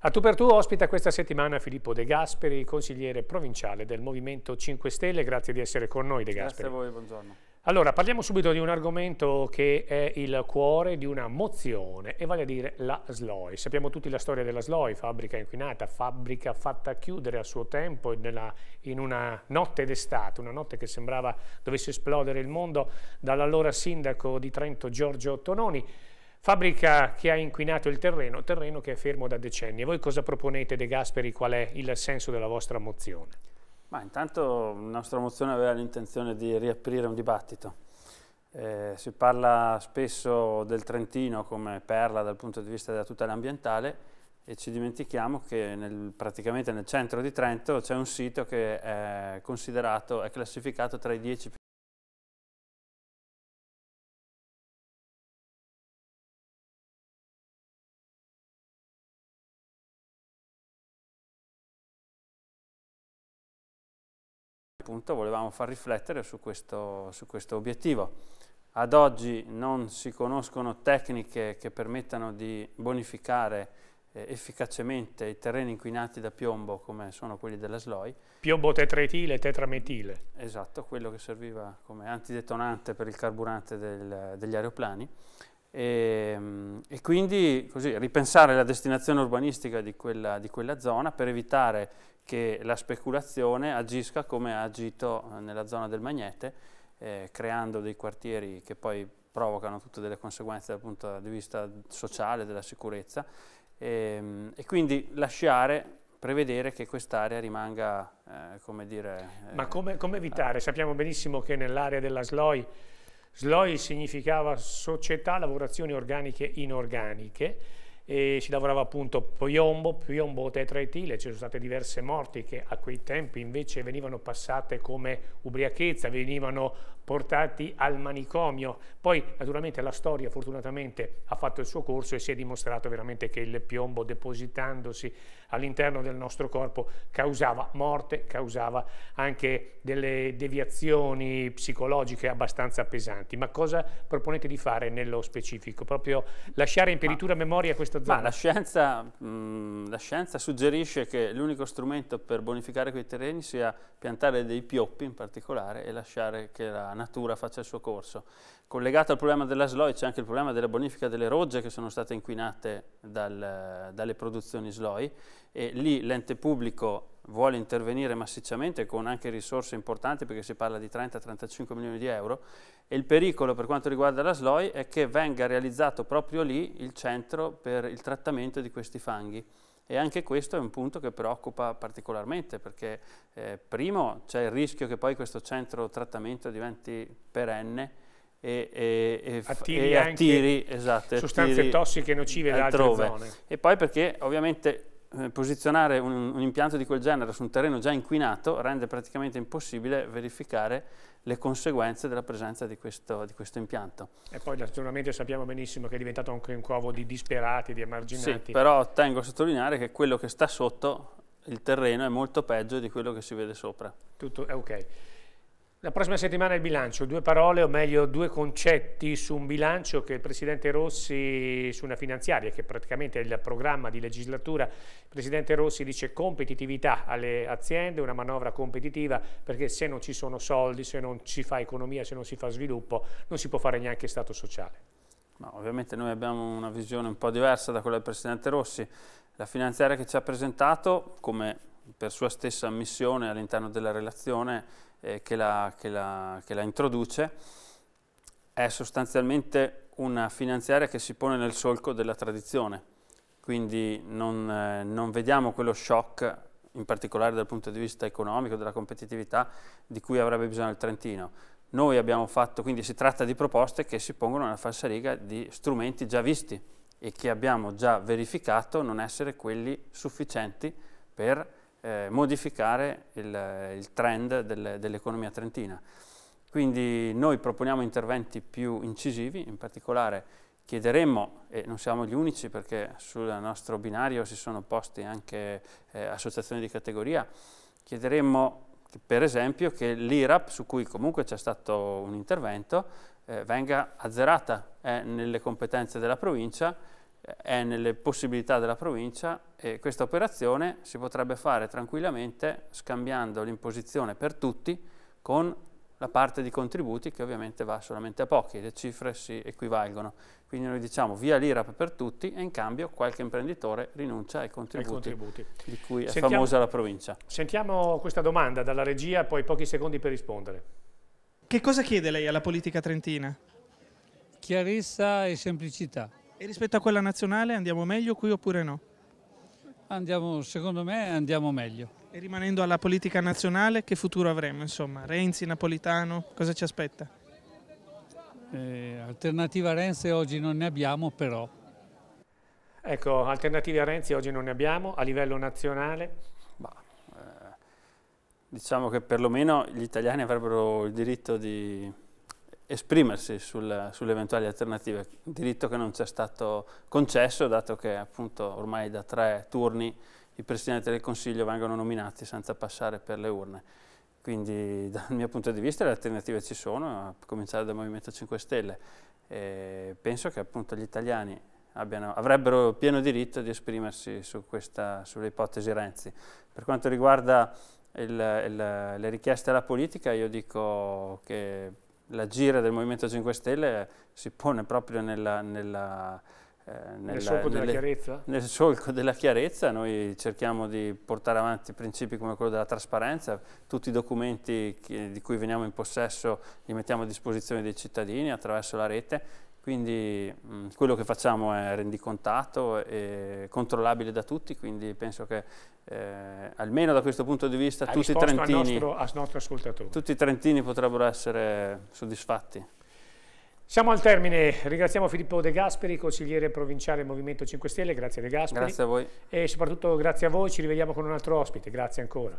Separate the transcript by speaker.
Speaker 1: A tu per tu ospita questa settimana Filippo De Gasperi, consigliere provinciale del Movimento 5 Stelle. Grazie di essere con noi, De Gasperi. Grazie a voi, buongiorno. Allora, parliamo subito di un argomento che è il cuore di una mozione, e vale a dire la SLOI. Sappiamo tutti la storia della SLOI, fabbrica inquinata, fabbrica fatta chiudere a suo tempo nella, in una notte d'estate, una notte che sembrava dovesse esplodere il mondo, dall'allora sindaco di Trento Giorgio Tononi. Fabbrica che ha inquinato il terreno, terreno che è fermo da decenni. E voi cosa proponete De Gasperi? Qual è il senso della vostra mozione?
Speaker 2: Ma intanto la nostra mozione aveva l'intenzione di riaprire un dibattito. Eh, si parla spesso del Trentino come perla dal punto di vista della tutela ambientale e ci dimentichiamo che nel, praticamente nel centro di Trento c'è un sito che è, considerato, è classificato tra i 10 più appunto volevamo far riflettere su questo, su questo obiettivo. Ad oggi non si conoscono tecniche che permettano di bonificare eh, efficacemente i terreni inquinati da piombo come sono quelli della SLOI. Piombo tetraetile e tetrametile. Esatto, quello che serviva come antidetonante per il carburante del, degli aeroplani. E, ehm, e quindi così, ripensare la destinazione urbanistica di quella, di quella zona per evitare che la speculazione agisca come ha agito eh, nella zona del Magnete eh, creando dei quartieri che poi provocano tutte delle conseguenze dal punto di vista sociale, della sicurezza, e, ehm, e quindi lasciare, prevedere che quest'area rimanga, eh, come dire... Ma eh,
Speaker 1: come, come evitare? Eh, Sappiamo benissimo che nell'area della SLOI SLOI significava Società Lavorazioni Organiche Inorganiche, e si lavorava appunto piombo, piombo tetraetile, ci sono state diverse morti che a quei tempi invece venivano passate come ubriachezza, venivano portati al manicomio. Poi naturalmente la storia fortunatamente ha fatto il suo corso e si è dimostrato veramente che il piombo depositandosi all'interno del nostro corpo causava morte, causava anche delle deviazioni psicologiche abbastanza pesanti. Ma cosa proponete di fare nello specifico? Proprio lasciare in peritura ma, memoria questa zona? Ma la
Speaker 2: scienza, mh, mm, la scienza suggerisce che l'unico strumento per bonificare quei terreni sia piantare dei pioppi in particolare e lasciare che la natura faccia il suo corso. Collegato al problema della sloi c'è anche il problema della bonifica delle rogge che sono state inquinate dal, dalle produzioni sloi e lì l'ente pubblico vuole intervenire massicciamente con anche risorse importanti perché si parla di 30-35 milioni di euro e il pericolo per quanto riguarda la sloi è che venga realizzato proprio lì il centro per il trattamento di questi fanghi e anche questo è un punto che preoccupa particolarmente perché eh, primo c'è il rischio che poi questo centro trattamento diventi perenne e, e, e attiri, e attiri esatto, sostanze attiri tossiche nocive da altre zone. E poi perché ovviamente eh, posizionare un, un, impianto di quel genere su un terreno già inquinato rende praticamente impossibile verificare le conseguenze della presenza di questo, di questo impianto. E poi naturalmente sappiamo
Speaker 1: benissimo che è diventato anche un covo di disperati, di emarginati. Sì, però
Speaker 2: tengo a sottolineare che quello che sta sotto il terreno è molto peggio di quello che si vede sopra. Tutto
Speaker 1: è eh, ok. La prossima settimana il bilancio, due parole o meglio due concetti su un bilancio che il Presidente Rossi, su una finanziaria che praticamente è il programma di legislatura, il Presidente Rossi dice competitività alle aziende, una manovra competitiva perché se non ci sono soldi, se non si fa economia, se non si fa sviluppo non si può fare neanche Stato sociale.
Speaker 2: No, ovviamente noi abbiamo una visione un po' diversa da quella del Presidente Rossi, la finanziaria che ci ha presentato come per sua stessa ammissione all'interno della relazione eh, che, la, che, la, che la introduce, è sostanzialmente una finanziaria che si pone nel solco della tradizione quindi non, eh, non, vediamo quello shock, in particolare dal punto di vista economico, della competitività, di cui avrebbe bisogno il Trentino. Noi abbiamo fatto, quindi si tratta di proposte che si pongono nella falsariga di strumenti già visti e che abbiamo già verificato non essere quelli sufficienti per eh, modificare il, il trend del, dell'economia trentina. Quindi noi proponiamo interventi più incisivi, in particolare chiederemo, e non siamo gli unici perché sul nostro binario si sono posti anche eh, associazioni di categoria, chiederemo che, per esempio che l'IRAP, su cui comunque c'è stato un intervento, eh, venga azzerata eh, nelle competenze della provincia è nelle possibilità della provincia e questa operazione si potrebbe fare tranquillamente scambiando l'imposizione per tutti con la parte di contributi che ovviamente va solamente a pochi, le cifre si equivalgono. Quindi noi diciamo via l'IRAP per tutti e in cambio qualche imprenditore rinuncia ai contributi, ai contributi. di cui è sentiamo, famosa la provincia.
Speaker 1: Sentiamo questa domanda dalla regia, poi pochi secondi per rispondere. Che cosa chiede lei alla politica trentina? Chiarezza e semplicità. E rispetto a quella nazionale andiamo meglio qui oppure no? Andiamo, secondo me andiamo meglio. E rimanendo alla politica nazionale, che futuro avremo? Insomma, Renzi, Napolitano, cosa ci aspetta? Eh, alternativa Renzi oggi non ne abbiamo però. Ecco, alternative a Renzi oggi non ne abbiamo a livello nazionale. Bah,
Speaker 2: eh, diciamo che perlomeno gli italiani avrebbero il diritto di esprimersi sul, sulle eventuali alternative, diritto che non ci è stato concesso dato che appunto ormai da tre turni i Presidenti del Consiglio vengono nominati senza passare per le urne. Quindi dal mio punto di vista le alternative ci sono, a cominciare dal Movimento 5 Stelle. E penso che appunto gli italiani abbiano, avrebbero pieno diritto di esprimersi su questa, sulle ipotesi Renzi. Per quanto riguarda il, il, le richieste alla politica, io dico che la gira del Movimento 5 Stelle si pone proprio nella, nella, eh, nella, nel, solco nelle, nel solco della chiarezza. Noi cerchiamo di portare avanti principi come quello della trasparenza, tutti i documenti che, di cui veniamo in possesso li mettiamo a disposizione dei cittadini attraverso la rete quindi mh, mm, quello che facciamo è rendicontato e controllabile da tutti, quindi penso che eh, almeno da questo punto di vista tutti i, trentini,
Speaker 1: al nostro, al
Speaker 2: tutti i trentini potrebbero essere soddisfatti.
Speaker 1: Siamo al termine, ringraziamo Filippo De Gasperi, consigliere provinciale Movimento 5 Stelle, grazie De Gasperi. Grazie a voi. E soprattutto grazie a voi, ci rivediamo con un altro ospite, grazie ancora.